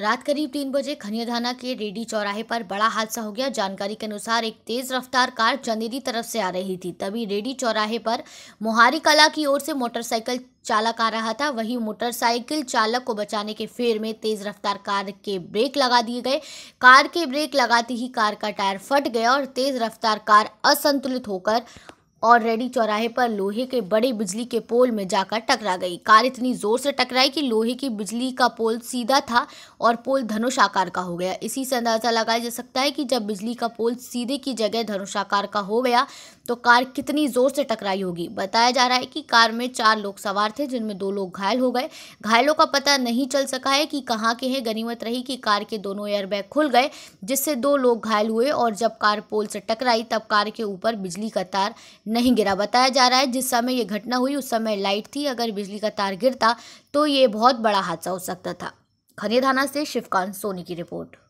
रात करीब तीन बजे खनियाधाना के रेडी चौराहे पर बड़ा हादसा हो गया जानकारी के अनुसार एक तेज रफ्तार कार चंदेरी तरफ से आ रही थी तभी रेडी चौराहे पर मोहारी कला की ओर से मोटरसाइकिल चालक आ रहा था वहीं मोटरसाइकिल चालक को बचाने के फेर में तेज रफ्तार कार के ब्रेक लगा दिए गए कार के ब्रेक लगाते ही कार का टायर फट गया और तेज रफ्तार कार असंतुलित होकर और रेडी चौराहे पर लोहे के बड़े बिजली के पोल में जाकर टकरा गई कार इतनी जोर से टकराई कि लोहे की बिजली का पोल सीधा था और पोल धनुष आकार का हो गया इसी से अंदाजा लगाया जा सकता है कि जब बिजली का पोल सीधे की जगह धनुष आकार का हो गया तो कार कितनी जोर से टकराई होगी बताया जा रहा है कि कार में चार लोग सवार थे जिनमें दो लोग घायल हो गए घायलों का पता नहीं चल सका है कि कहाँ के हैं गनीमत रही कि कार के दोनों एयरबैग खुल गए जिससे दो लोग घायल हुए और जब कार पोल से टकराई तब कार के ऊपर बिजली का तार नहीं गिरा बताया जा रहा है जिस समय यह घटना हुई उस समय लाइट थी अगर बिजली का तार गिरता तो ये बहुत बड़ा हादसा हो सकता था खनिया थाना से शिवकांत सोनी की रिपोर्ट